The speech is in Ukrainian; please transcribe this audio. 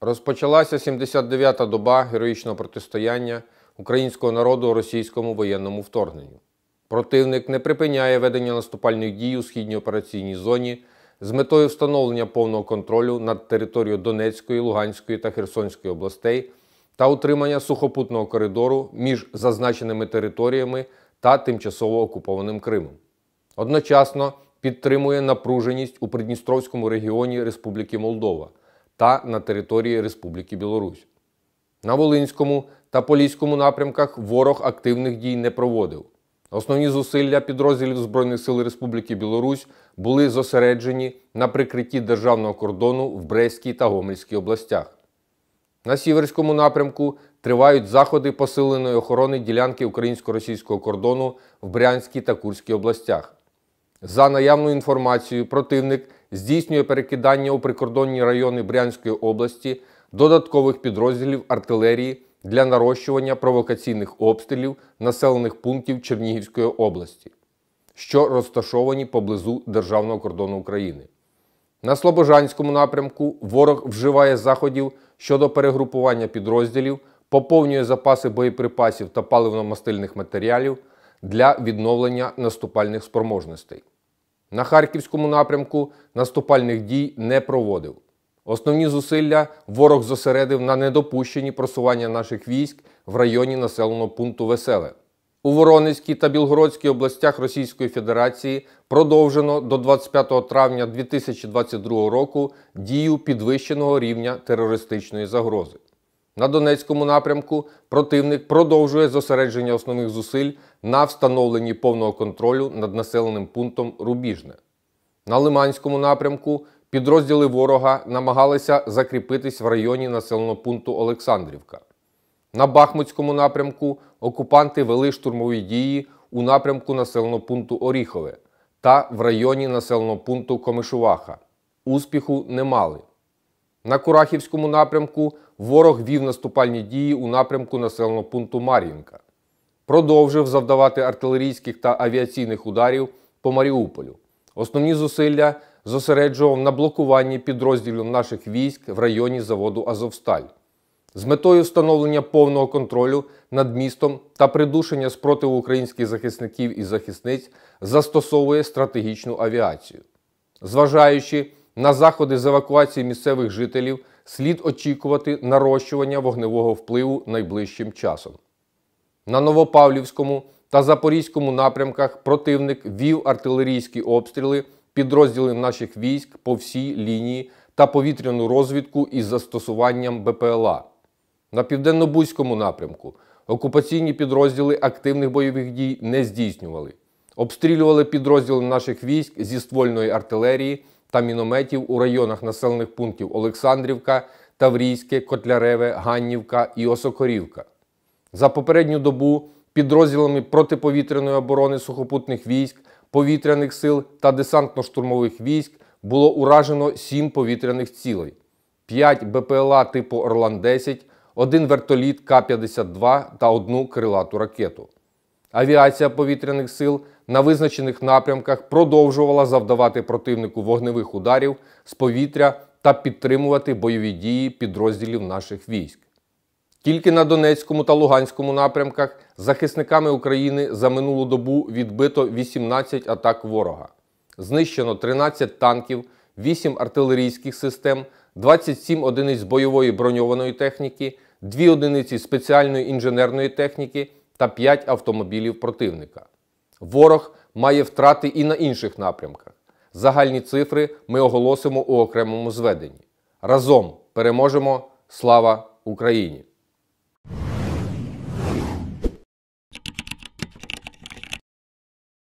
Розпочалася 79-та доба героїчного протистояння українського народу російському воєнному вторгненню. Противник не припиняє ведення наступальних дій у східній операційній зоні з метою встановлення повного контролю над територією Донецької, Луганської та Херсонської областей та утримання сухопутного коридору між зазначеними територіями та тимчасово окупованим Кримом. Одночасно підтримує напруженість у Придністровському регіоні Республіки Молдова та на території Республіки Білорусь. На Волинському та Поліському напрямках ворог активних дій не проводив. Основні зусилля підрозділів Збройних сил Республіки Білорусь були зосереджені на прикритті державного кордону в Брестській та Гомельській областях. На Сіверському напрямку тривають заходи посиленої охорони ділянки українсько-російського кордону в Брянській та Курській областях. За наявною інформацією, противник здійснює перекидання у прикордонні райони Брянської області додаткових підрозділів артилерії для нарощування провокаційних обстрілів населених пунктів Чернігівської області, що розташовані поблизу державного кордону України. На Слобожанському напрямку ворог вживає заходів щодо перегрупування підрозділів, поповнює запаси боєприпасів та паливно-мастильних матеріалів для відновлення наступальних спроможностей. На харківському напрямку наступальних дій не проводив. Основні зусилля ворог зосередив на недопущенні просування наших військ в районі населеного пункту Веселе. У Воронезькій та Білгородській областях Російської Федерації продовжено до 25 травня 2022 року дію підвищеного рівня терористичної загрози. На Донецькому напрямку противник продовжує зосередження основних зусиль на встановленні повного контролю над населеним пунктом Рубіжне. На Лиманському напрямку підрозділи ворога намагалися закріпитись в районі населеного пункту Олександрівка. На Бахмутському напрямку окупанти вели штурмові дії у напрямку населеного пункту Оріхове та в районі населеного пункту Комишуваха. Успіху не мали. На Курахівському напрямку ворог вів наступальні дії у напрямку населеного пункту Мар'їнка. Продовжив завдавати артилерійських та авіаційних ударів по Маріуполю. Основні зусилля зосереджував на блокуванні підрозділів наших військ в районі заводу Азовсталь. З метою встановлення повного контролю над містом та придушення спротиву українських захисників і захисниць застосовує стратегічну авіацію. Зважаючи на заходи з евакуації місцевих жителів слід очікувати нарощування вогневого впливу найближчим часом. На Новопавлівському та Запорізькому напрямках противник вів артилерійські обстріли підрозділів наших військ по всій лінії та повітряну розвідку із застосуванням БПЛА. На Південнобузькому напрямку окупаційні підрозділи активних бойових дій не здійснювали, обстрілювали підрозділи наших військ зі ствольної артилерії та мінометів у районах населених пунктів Олександрівка, Таврійське, Котляреве, Ганнівка і Осокорівка. За попередню добу підрозділами протиповітряної оборони сухопутних військ, повітряних сил та десантно-штурмових військ було уражено 7 повітряних цілей, 5 БПЛА типу Орлан-10, 1 вертоліт К-52 та одну крилату ракету. Авіація повітряних сил на визначених напрямках продовжувала завдавати противнику вогневих ударів з повітря та підтримувати бойові дії підрозділів наших військ. Тільки на Донецькому та Луганському напрямках захисниками України за минулу добу відбито 18 атак ворога, знищено 13 танків, 8 артилерійських систем, 27 одиниць бойової броньованої техніки, 2 одиниці спеціальної інженерної техніки та 5 автомобілів противника. Ворог має втрати і на інших напрямках. Загальні цифри ми оголосимо у окремому зведенні. Разом переможемо! Слава Україні!